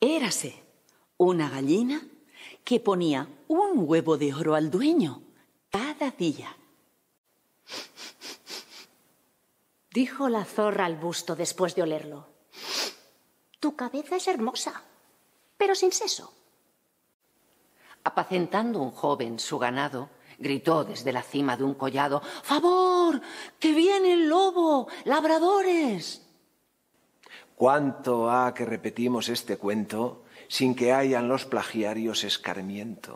Érase una gallina que ponía un huevo de oro al dueño cada día. Dijo la zorra al busto después de olerlo. Tu cabeza es hermosa, pero sin seso. Apacentando un joven su ganado, gritó desde la cima de un collado, ¡Favor! ¡Que viene el lobo! ¡Labradores! ¿Cuánto ha que repetimos este cuento sin que hayan los plagiarios escarmiento?